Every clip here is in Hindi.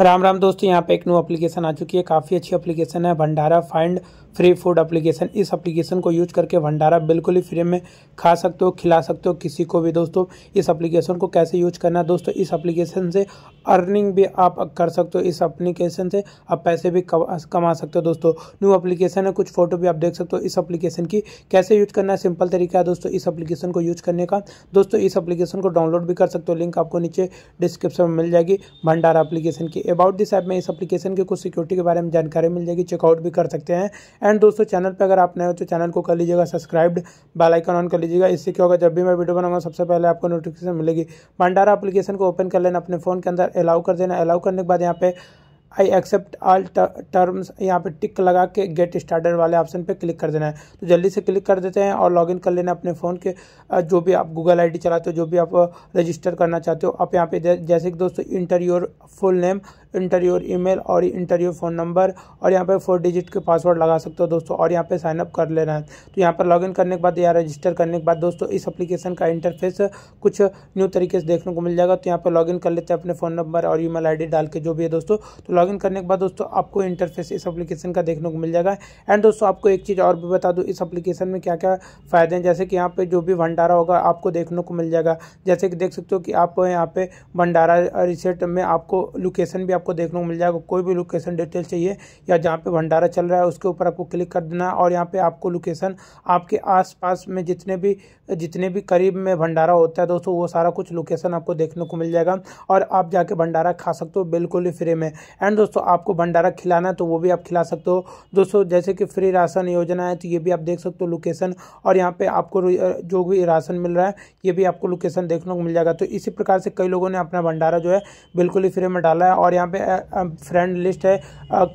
राम राम दोस्तों यहाँ पे एक न्यू एप्लीकेशन आ चुकी है काफ़ी अच्छी एप्लीकेशन है Bhandara find free food application इस एप्लीकेशन को यूज करके भंडारा बिल्कुल ही फ्री में खा सकते हो खिला सकते हो किसी को भी दोस्तों इस एप्लीकेशन को कैसे यूज करना है दोस्तों इस एप्लीकेशन से अर्निंग भी आप कर सकते हो इस एप्लीकेशन से आप पैसे भी कमा सकते हो दोस्तों न्यू अप्लीकेशन है कुछ फोटो भी आप देख सकते हो इस अप्लीकेशन की कैसे यूज करना है सिंपल तरीका है दोस्तों इस अप्लीकेशन को यूज करने का दोस्तों इस अप्लीकेशन को डाउनलोड भी कर सकते हो लिंक आपको नीचे डिस्क्रिप्शन में मिल जाएगी भंडारा अप्लीकेशन की अबाउट दिस ऐप में इस एप्लीकेशन के कुछ सिक्योरिटी के बारे में जानकारी मिल जाएगी चेकआउट भी कर सकते हैं एंड दोस्तों चैनल पर अगर आप नए हो तो चैनल को कर लीजिएगा सब्सक्राइब बेलाइकन ऑन कर लीजिएगा इससे क्या होगा जब भी मैं वीडियो बनाऊंगा सबसे पहले आपको नोटिफिकेशन मिलेगी भंडारा अपलीकेशन को ओपन कर लेना अपने फ़ोन के अंदर अलाउ कर देना अलाउ करने के बाद यहाँ पर आई एक्सेप्ट ऑल टर्म्स यहाँ पे टिक लगा के गेट स्टार्टेड वाले ऑप्शन पे क्लिक कर देना है तो जल्दी से क्लिक कर देते हैं और लॉगिन कर लेना अपने फ़ोन के जो भी आप गूगल आईडी चलाते हो जो भी आप रजिस्टर करना चाहते हो आप यहाँ पे जैसे कि दोस्तों enter your full name enter your email और इंटर योर फ़ोन नंबर और यहाँ पर फोर डिजिट के पासवर्ड लगा सकते हो दोस्तों और यहाँ पर साइनअप कर लेना है तो यहाँ पर लॉगिन करने के बाद या रजिस्टर करने के बाद दोस्तों इस अप्लीकेशन का इंटरफेस कुछ न्यू तरीके से देखने को मिल जाएगा तो यहाँ पर लॉगिन कर लेते हैं अपने फ़ोन नंबर और ई मेल डाल के जो भी है दोस्तों तो लॉगिन करने के बाद दोस्तों आपको इंटरफेस इस एप्लीकेशन का देखने को मिल जाएगा एंड दोस्तों आपको एक चीज़ और भी बता दूँ इस एप्लीकेशन में क्या क्या फ़ायदे हैं जैसे कि यहाँ पे जो भी भंडारा होगा आपको देखने को मिल जाएगा जैसे कि देख सकते हो कि आप यहाँ पे भंडारा रिसेट में आपको लोकेशन भी आपको देखने को मिल जाएगा कोई भी लोकेशन डिटेल चाहिए या जहाँ पे भंडारा चल रहा है उसके ऊपर आपको क्लिक कर देना और यहाँ पे आपको लोकेशन आपके पास में जितने भी जितने भी करीब में भंडारा होता है दोस्तों वो सारा कुछ लोकेशन आपको देखने को मिल जाएगा और आप जाके भंडारा खा सकते हो बिल्कुल ही फ्री में एंड दोस्तों आपको भंडारा खिलाना है तो वो भी आप खिला सकते हो दोस्तों जैसे कि फ्री राशन योजना है तो ये भी आप देख सकते हो लोकेशन और यहाँ पे आपको जो भी राशन मिल रहा है ये भी आपको लोकेशन देखने को मिल जाएगा तो इसी प्रकार से कई लोगों ने अपना भंडारा जो है बिल्कुल ही फ्री में डाला है और यहाँ पे फ्रेंड लिस्ट है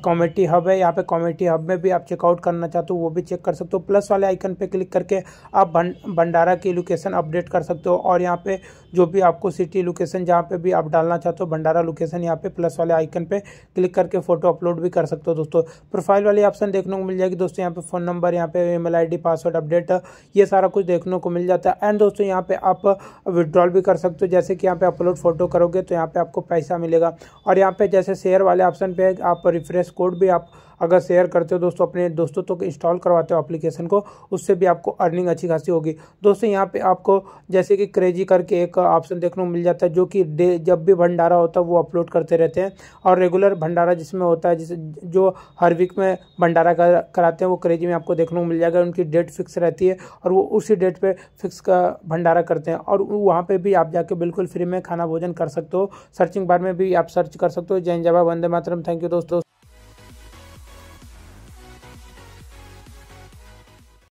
कॉमेटी हब है यहाँ पे कॉमेटी हब में भी आप चेकआउट करना चाहते हो वो भी चेक कर सकते हो प्लस वाले आइकन पर क्लिक करके आप भंडारा की लोकेशन अपडेट कर सकते हो और यहाँ पे जो भी आपको सिटी लोकेशन जहाँ पे भी आप डालना चाहते हो भंडारा लोकेशन यहाँ पे प्लस वाले आइकन पे क्लिक करके फोटो अपलोड भी कर सकते हो दोस्तों प्रोफाइल वाली ऑप्शन देखने को मिल जाएगी दोस्तों यहाँ पे फ़ोन नंबर यहाँ पे ईमेल आईडी पासवर्ड अपडेट ये सारा कुछ देखने को मिल जाता है एंड दोस्तों यहाँ पे आप विदड्रॉल भी कर सकते हो जैसे कि यहाँ पे अपलोड फोटो करोगे तो यहाँ पे आपको पैसा मिलेगा और यहाँ पे जैसे शेयर वाले ऑप्शन पे आप रिफ्रेश कोड भी आप अगर शेयर करते हो दोस्तों अपने दोस्तों तो इंस्टॉल करवाते हो एप्लीकेशन को उससे भी आपको अर्निंग अच्छी खासी होगी दोस्तों यहाँ पे आपको जैसे कि क्रेजी करके एक का ऑप्शन देखने को मिल जाता है जो कि डे जब भी भंडारा होता है वो अपलोड करते रहते हैं और रेगुलर भंडारा जिसमें होता है जिस जो हर वीक में भंडारा कर, कराते हैं वो क्रेजी में आपको देखने को मिल जाएगा उनकी डेट फिक्स रहती है और वो उसी डेट पर फिक्स का भंडारा करते हैं और वहाँ पर भी आप जाके बिल्कुल फ्री में खाना भोजन कर सकते हो सर्चिंग बार में भी आप सर्च कर सकते हो जैन जवाब वंदे मातरम थैंक यू दोस्तों